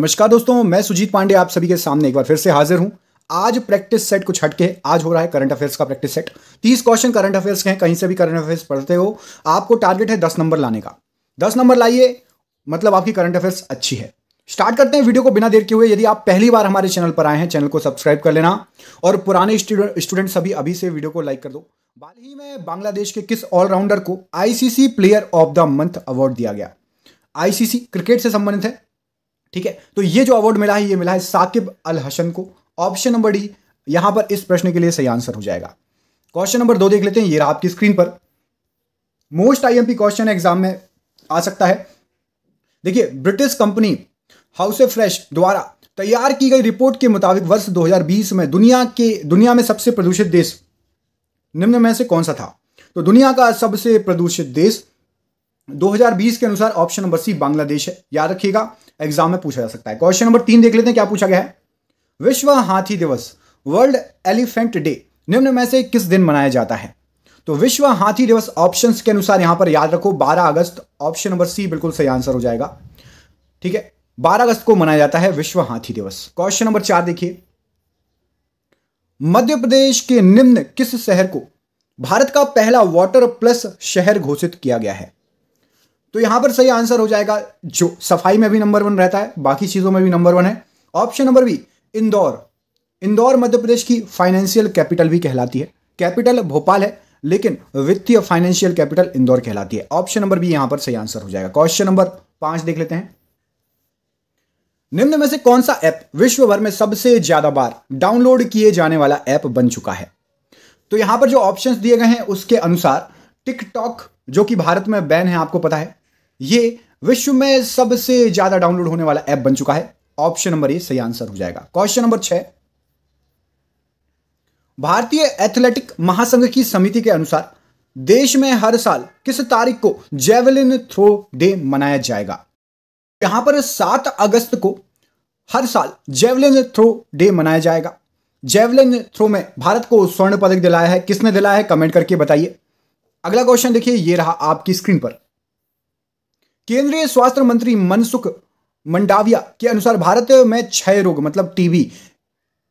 नमस्कार दोस्तों मैं सुजीत पांडे आप सभी के सामने एक बार फिर से हाजिर हूं आज प्रैक्टिस सेट कुछ हटके आज हो रहा है करंट अफेयर्स का प्रैक्टिस सेट तीस क्वेश्चन करंट अफेयर्स के हैं कहीं से भी करंट अफेयर्स पढ़ते हो आपको टारगेट है दस नंबर लाने का दस नंबर लाइए मतलब आपकी करंट अफेयर्स अच्छी है स्टार्ट करते हैं वीडियो को बिना देर के हुए यदि आप पहली बार हमारे चैनल पर आए हैं चैनल को सब्सक्राइब कर लेना और पुराने स्टूडेंट सभी अभी से वीडियो को लाइक कर दो बाल ही में बांग्लादेश के किस ऑलराउंडर को ICC player of the month award दिया गया आईसीसी क्रिकेट से संबंधित है ठीक है तो ये जो अवार्ड मिला है ये मिला है साकिब अल हसन को ऑप्शन नंबर डी यहां पर इस प्रश्न के लिए सही आंसर हो जाएगा क्वेश्चन नंबर दो देख लेते हैं ये रहा आपकी स्क्रीन पर मोस्ट आईएमपी क्वेश्चन एग्जाम में आ सकता है देखिए ब्रिटिश कंपनी हाउस फ्रेश द्वारा तैयार की गई रिपोर्ट के मुताबिक वर्ष 2020 में दुनिया के दुनिया में सबसे प्रदूषित देश निम्न में से कौन सा था तो दुनिया का सबसे प्रदूषित देश 2020 के अनुसार ऑप्शन नंबर सी बांग्लादेश है याद रखिएगा एग्जाम में पूछा जा सकता है क्वेश्चन नंबर तीन देख लेते हैं क्या पूछा गया है विश्व हाथी दिवस वर्ल्ड एलिफेंट डे निम्न में से किस दिन मनाया जाता है तो विश्व हाथी दिवस ऑप्शन के अनुसार यहां पर याद रखो 12 अगस्त ऑप्शन नंबर सी बिल्कुल सही आंसर हो जाएगा ठीक है 12 अगस्त को मनाया जाता है विश्व हाथी दिवस क्वेश्चन नंबर चार देखिए मध्य प्रदेश के निम्न किस शहर को भारत का पहला वाटर प्लस शहर घोषित किया गया है तो यहां पर सही आंसर हो जाएगा जो सफाई में भी नंबर वन रहता है बाकी चीजों में भी नंबर वन है option number B Indore Indore Madhya Pradesh की फाइनेंशियल कैपिटल भी कहलाती है कैपिटल भोपाल है लेकिन वित्तीय फाइनेंशियल कैपिटल इंदौर कहलाती है ऑप्शन नंबर भी यहां पर सही आंसर हो जाएगा क्वेश्चन नंबर पांच देख लेते हैं निम्न में से कौन सा ऐप विश्व भर में सबसे ज्यादा बार डाउनलोड किए जाने वाला ऐप बन चुका है तो यहां पर जो ऑप्शंस दिए गए हैं उसके अनुसार टिकटॉक जो कि भारत में बैन है आपको पता है ये विश्व में सबसे ज्यादा डाउनलोड होने वाला ऐप बन चुका है ऑप्शन नंबर ए सही आंसर हो जाएगा क्वेश्चन नंबर छह भारतीय एथलेटिक महासंघ की समिति के अनुसार देश में हर साल किस तारीख को जेवलिन थ्रो डे मनाया जाएगा यहां पर सात अगस्त को हर साल जेवलिन थ्रो डे मनाया जाएगा जेवलिन थ्रो में भारत को स्वर्ण पदक दिलाया है किसने दिलाया है कमेंट करके बताइए अगला क्वेश्चन देखिए ये रहा आपकी स्क्रीन पर केंद्रीय स्वास्थ्य मंत्री मनसुख मंडाविया के अनुसार भारत में क्षय रोग मतलब टीबी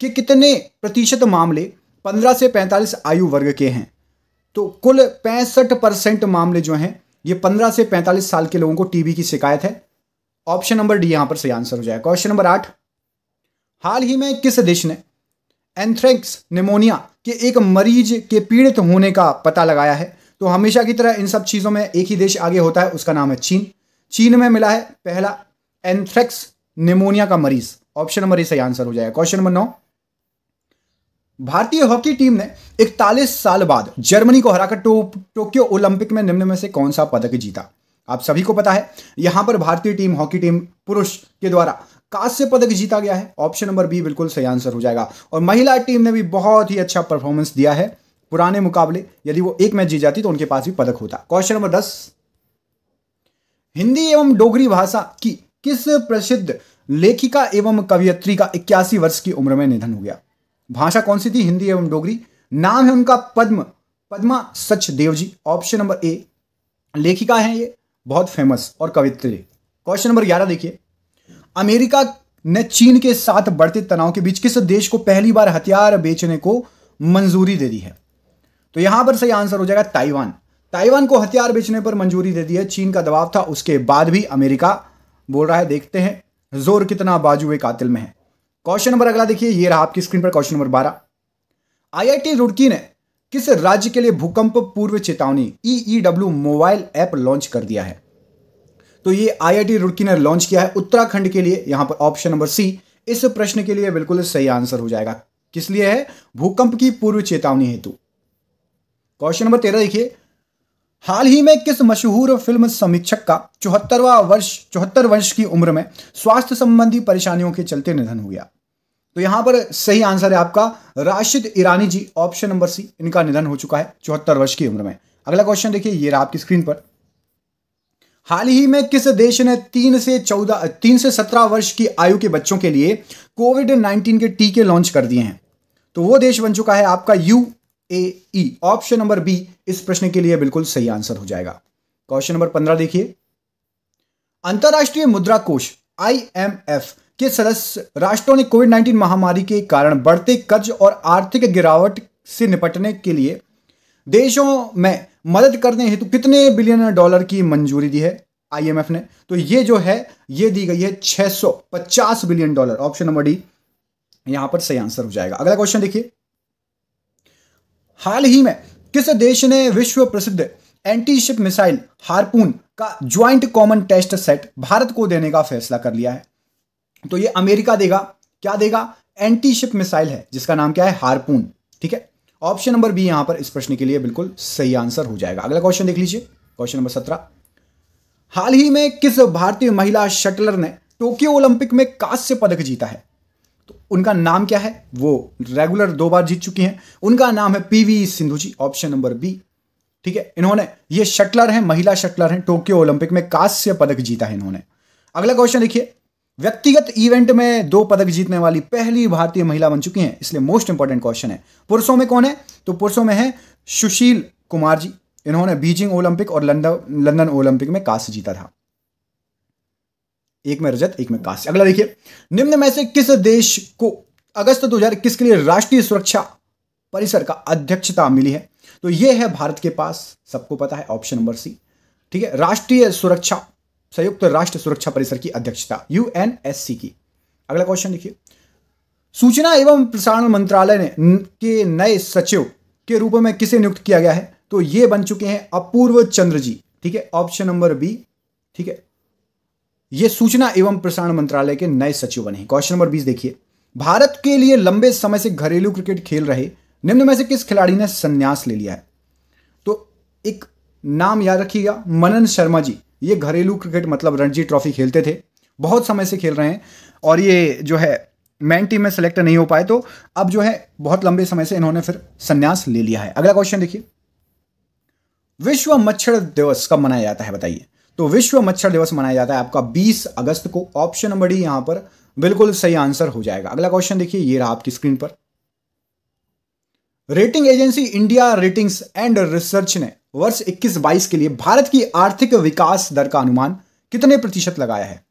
के कितने प्रतिशत मामले 15 से 45 आयु वर्ग के हैं तो कुल पैंसठ परसेंट मामले जो हैं ये 15 से 45 साल के लोगों को टीबी की शिकायत है ऑप्शन नंबर डी यहां पर सही आंसर हो जाएगा क्वेश्चन नंबर आठ हाल ही में किस देश ने एंथ्रेक्स निमोनिया के एक मरीज के पीड़ित होने का पता लगाया है तो हमेशा की तरह इन सब चीज़ों में एक ही देश आगे होता है उसका नाम है चीन चीन में मिला है पहला एंथ्रेक्स निमोनिया का मरीज ऑप्शन नंबर ए सही आंसर हो जाएगा क्वेश्चन नंबर नौ भारतीय हॉकी टीम ने इकतालीस साल बाद जर्मनी को हराकर टो, टोक्यो ओलंपिक में निम्न में से कौन सा पदक जीता आप सभी को पता है यहां पर भारतीय टीम हॉकी टीम पुरुष के द्वारा कांस्य पदक जीता गया है ऑप्शन नंबर बी बिल्कुल सही आंसर हो जाएगा और महिला टीम ने भी बहुत ही अच्छा परफॉर्मेंस दिया है पुराने मुकाबले यदि वो एक मैच जीत जाती तो उनके पास भी पदक होता क्वेश्चन नंबर दस हिंदी एवं डोगरी भाषा की किस प्रसिद्ध लेखिका एवं कवियत्री का इक्यासी वर्ष की उम्र में निधन हो गया भाषा कौन सी थी हिंदी एवं डोगरी नाम है उनका Padma Padma Dev ji option number A लेखिका है ये बहुत फेमस और कवित्री क्वेश्चन नंबर ग्यारह देखिए अमेरिका ने चीन के साथ बढ़ते तनाव के बीच किस देश को पहली बार हथियार बेचने को मंजूरी दे दी है तो यहां पर सही आंसर हो जाएगा ताइवान ताइवान को हथियार बेचने पर मंजूरी दे दी है चीन का दबाव था उसके बाद भी अमेरिका बोल रहा है देखते हैं जोर कितना बाजुए कातिल में है क्वेश्चन नंबर अगला देखिए ये रहा आपकी स्क्रीन पर क्वेश्चन नंबर बारह आईआईटी रुड़की ने किस राज्य के लिए भूकंप पूर्व चेतावनी ईईडब्ल्यू मोबाइल ऐप लॉन्च कर दिया है तो ये आईआईटी रुड़की ने लॉन्च किया है उत्तराखंड के लिए यहां पर ऑप्शन नंबर सी इस प्रश्न के लिए बिल्कुल सही आंसर हो जाएगा किस लिए है भूकंप की पूर्व चेतावनी हेतु क्वेश्चन नंबर तेरह देखिए हाल ही में किस मशहूर फिल्म समीक्षक का चौहत्तरवा वर्ष चौहत्तर वर्ष की उम्र में स्वास्थ्य संबंधी परेशानियों के चलते निधन हो गया तो यहां पर सही आंसर है आपका Rashid Irani ji option number C इनका निधन हो चुका है चौहत्तर वर्ष की उम्र में अगला क्वेश्चन देखिए ये रहा आपकी स्क्रीन पर हाल ही में किस देश ने तीन से चौदह तीन से सत्रह वर्ष की आयु के बच्चों के लिए कोविड नाइन्टीन के टीके लॉन्च कर दिए हैं तो वो देश बन चुका है आपका U A E option number B इस प्रश्न के लिए बिल्कुल सही आंसर हो जाएगा क्वेश्चन नंबर पंद्रह देखिए अंतर्राष्ट्रीय मुद्रा कोष आईएमएफ के सदस्य राष्ट्रों ने कोविड नाइन्टीन महामारी के कारण बढ़ते कर्ज और आर्थिक गिरावट से निपटने के लिए देशों में मदद करने हेतु कितने बिलियन डॉलर की मंजूरी दी है आईएमएफ ने तो ये जो है ये दी गई है 650 billion dollar option number D यहां पर सही आंसर हो जाएगा अगला क्वेश्चन देखिए हाल ही में किस देश ने विश्व प्रसिद्ध एंटी शिप मिसाइल हारपून का joint common test set Bharat को देने का फैसला कर लिया है तो ये अमेरिका देगा क्या देगा एंटी शिप मिसाइल है जिसका नाम क्या है हारपून ठीक है ऑप्शन नंबर बी यहां पर इस प्रश्न के लिए बिल्कुल सही आंसर हो जाएगा अगला क्वेश्चन देख लीजिए क्वेश्चन नंबर सत्रह हाल ही में किस भारतीय महिला शटलर ने टोक्यो ओलंपिक में कांस्य पदक जीता है तो उनका नाम क्या है वो रेगुलर दो बार जीत चुकी हैं उनका नाम है PV Sindhu ji option number B ठीक है इन्होंने ये शटलर हैं महिला शटलर हैं टोक्यो ओलंपिक में कांस्य पदक जीता है इन्होंने अगला क्वेश्चन देखिए व्यक्तिगत इवेंट में दो पदक जीतने वाली पहली भारतीय महिला बन चुकी हैं इसलिए मोस्ट इंपॉर्टेंट क्वेश्चन है पुरुषों में कौन है तो पुरुषों में है सुशील कुमार जी इन्होंने बीजिंग ओलंपिक और लंदन लंदन ओलंपिक में कांस्य जीता था एक में रजत एक में कांस्य अगला देखिए निम्न में से किस देश को अगस्त 2021 के लिए राष्ट्रीय सुरक्षा परिसर का अध्यक्षता मिली है तो यह है भारत के पास सबको पता है ऑप्शन नंबर सी ठीक है राष्ट्रीय सुरक्षा संयुक्त राष्ट्र सुरक्षा परिसर की अध्यक्षता यूएनएससी की अगला क्वेश्चन देखिए सूचना एवं प्रसारण मंत्रालय ने के नए सचिव के रूप में किसे नियुक्त किया गया है तो ये बन चुके हैं अपूर्व चंद्र जी ठीक है ऑप्शन नंबर बी ठीक है ये सूचना एवं प्रसारण मंत्रालय के नए सचिव बने क्वेश्चन नंबर बीस देखिए भारत के लिए लंबे समय से घरेलू क्रिकेट खेल रहे निम्न में से किस खिलाड़ी ने संन्यास ले लिया है तो एक नाम याद रखिएगा मनन शर्मा जी ये घरेलू क्रिकेट मतलब रणजी ट्रॉफी खेलते थे बहुत समय से खेल रहे हैं और ये जो है मैन टीम में सेलेक्ट नहीं हो पाए तो अब जो है बहुत लंबे समय से इन्होंने फिर संन्यास ले लिया है अगला क्वेश्चन देखिए विश्व मच्छर दिवस कब मनाया जाता है बताइए तो विश्व मच्छर दिवस मनाया जाता है आपका 20 अगस्त को ऑप्शन नंबर डी यहां पर बिल्कुल सही आंसर हो जाएगा अगला क्वेश्चन देखिए ये रहा आपकी स्क्रीन पर rating agency India ratings and research ने वर्ष इक्कीस बाईस के लिए भारत की आर्थिक विकास दर का अनुमान कितने प्रतिशत लगाया है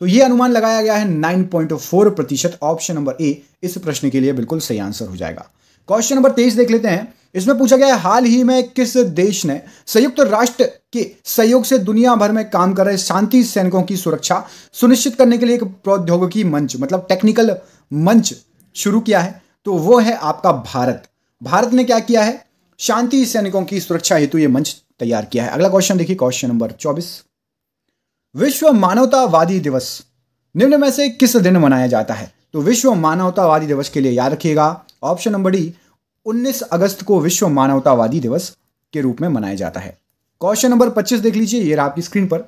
तो यह अनुमान लगाया गया है 9.4 प्रतिशत ऑप्शन नंबर ए इस प्रश्न के लिए बिल्कुल सही आंसर हो जाएगा क्वेश्चन नंबर तेईस देख लेते हैं इसमें पूछा गया है हाल ही में किस देश ने संयुक्त राष्ट्र के सहयोग से दुनिया भर में काम कर रहे शांति सैनिकों की सुरक्षा सुनिश्चित करने के लिए एक प्रौद्योगिकी मंच मतलब टेक्निकल मंच शुरू किया है तो वो है आपका भारत भारत ने क्या किया है शांति सैनिकों की सुरक्षा हेतु यह मंच तैयार किया है अगला क्वेश्चन देखिए क्वेश्चन नंबर चौबीस विश्व मानवतावादी दिवस निम्न में से किस दिन मनाया जाता है तो विश्व मानवतावादी दिवस के लिए याद रखिएगा ऑप्शन नंबर डी 19 अगस्त को विश्व मानवतावादी दिवस के रूप में मनाया जाता है क्वेश्चन नंबर 25 देख लीजिए ये रहा आपकी स्क्रीन पर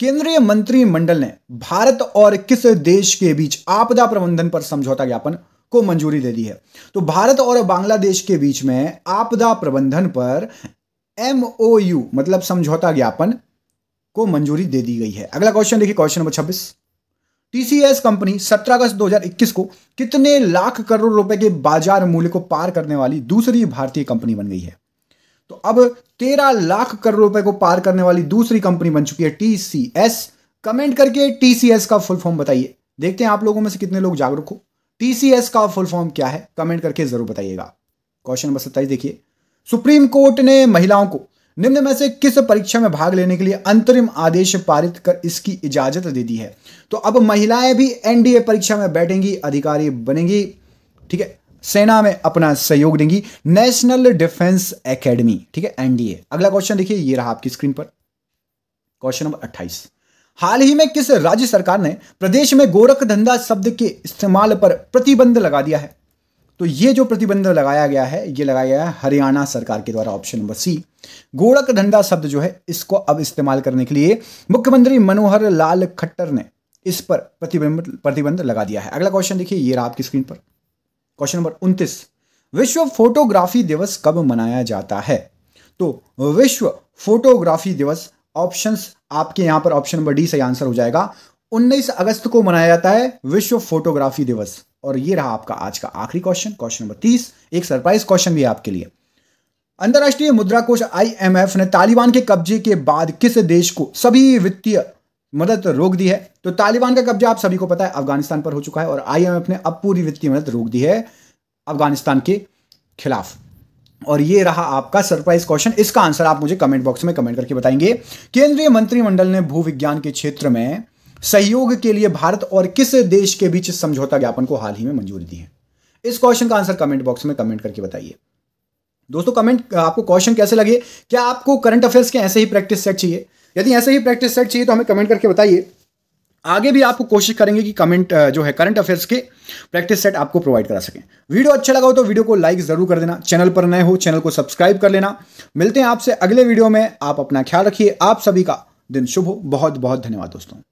केंद्रीय मंत्रिमंडल ने भारत और किस देश के बीच आपदा प्रबंधन पर समझौता ज्ञापन को मंजूरी दे दी है तो भारत और बांग्लादेश के बीच में आपदा प्रबंधन पर एमओयू मतलब समझौता ज्ञापन को मंजूरी दे दी गई है अगला क्वेश्चन देखिए क्वेश्चन नंबर छब्बीस टीसीएस कंपनी 17 अगस्त 2021 को कितने लाख करोड़ रुपए के बाजार मूल्य को पार करने वाली दूसरी भारतीय कंपनी बन गई है तो अब 13 लाख करोड़ रुपए को पार करने वाली दूसरी कंपनी बन चुकी है टीसीएस कमेंट करके टीसीएस का फुल फॉर्म बताइए देखते हैं आप लोगों में से कितने लोग जागरूक हो टीसीएस का फुल फॉर्म क्या है कमेंट करके जरूर बताइएगा क्वेश्चन नंबर सत्ताईस देखिए सुप्रीम कोर्ट ने महिलाओं को निम्न में से किस परीक्षा में भाग लेने के लिए अंतरिम आदेश पारित कर इसकी इजाजत दे दी है तो अब महिलाएं भी एनडीए परीक्षा में बैठेंगी अधिकारी बनेंगी ठीक है सेना में अपना सहयोग देंगी नेशनल डिफेंस एकेडमी ठीक है एनडीए अगला क्वेश्चन देखिए ये रहा आपकी स्क्रीन पर क्वेश्चन नंबर अट्ठाईस हाल ही में किस राज्य सरकार ने प्रदेश में गोरख धंधा शब्द के इस्तेमाल पर प्रतिबंध लगा दिया है तो ये जो प्रतिबंध लगाया गया है ये लगाया गया है हरियाणा सरकार के द्वारा ऑप्शन नंबर सी गोड़क धंधा शब्द जो है इसको अब इस्तेमाल करने के लिए मुख्यमंत्री मनोहर लाल खट्टर ने इस पर प्रतिबंध प्रतिबंध लगा दिया है अगला क्वेश्चन देखिए ये रहा आपकी स्क्रीन पर क्वेश्चन नंबर उन्तीस विश्व फोटोग्राफी दिवस कब मनाया जाता है तो विश्व फोटोग्राफी दिवस ऑप्शन आपके यहां पर ऑप्शन नंबर डी सही आंसर हो जाएगा 19 अगस्त को मनाया जाता है विश्व फोटोग्राफी दिवस और ये रहा आपका आज का आखिरी क्वेश्चन क्वेश्चन नंबर तीस एक सरप्राइज क्वेश्चन भी आपके लिए अंतर्राष्ट्रीय मुद्रा कोष आईएमएफ ने तालिबान के कब्जे के बाद किस देश को सभी वित्तीय मदद रोक दी है तो तालिबान का कब्जा आप सभी को पता है अफगानिस्तान पर हो चुका है और आईएमएफ ने अब पूरी वित्तीय मदद रोक दी है अफगानिस्तान के खिलाफ और ये रहा आपका सरप्राइज क्वेश्चन इसका आंसर आप मुझे कमेंट बॉक्स में कमेंट करके बताएंगे केंद्रीय मंत्रिमंडल ने भूविज्ञान के क्षेत्र में सहयोग के लिए भारत और किस देश के बीच समझौता ज्ञापन को हाल ही में मंजूरी दी है इस क्वेश्चन का आंसर कमेंट बॉक्स में कमेंट करके बताइए दोस्तों कमेंट आपको क्वेश्चन कैसे लगे क्या आपको करंट अफेयर्स के ऐसे ही प्रैक्टिस सेट चाहिए यदि ऐसे ही प्रैक्टिस सेट चाहिए तो हमें कमेंट करके बताइए आगे भी आपको कोशिश करेंगे कि कमेंट जो है करंट अफेयर्स के प्रैक्टिस सेट आपको प्रोवाइड करा सकें वीडियो अच्छा लगा हो तो वीडियो को लाइक ज़रूर कर देना चैनल पर नए हो चैनल को सब्सक्राइब कर लेना मिलते हैं आपसे अगले वीडियो में आप अपना ख्याल रखिए आप सभी का दिन शुभ हो बहुत बहुत धन्यवाद दोस्तों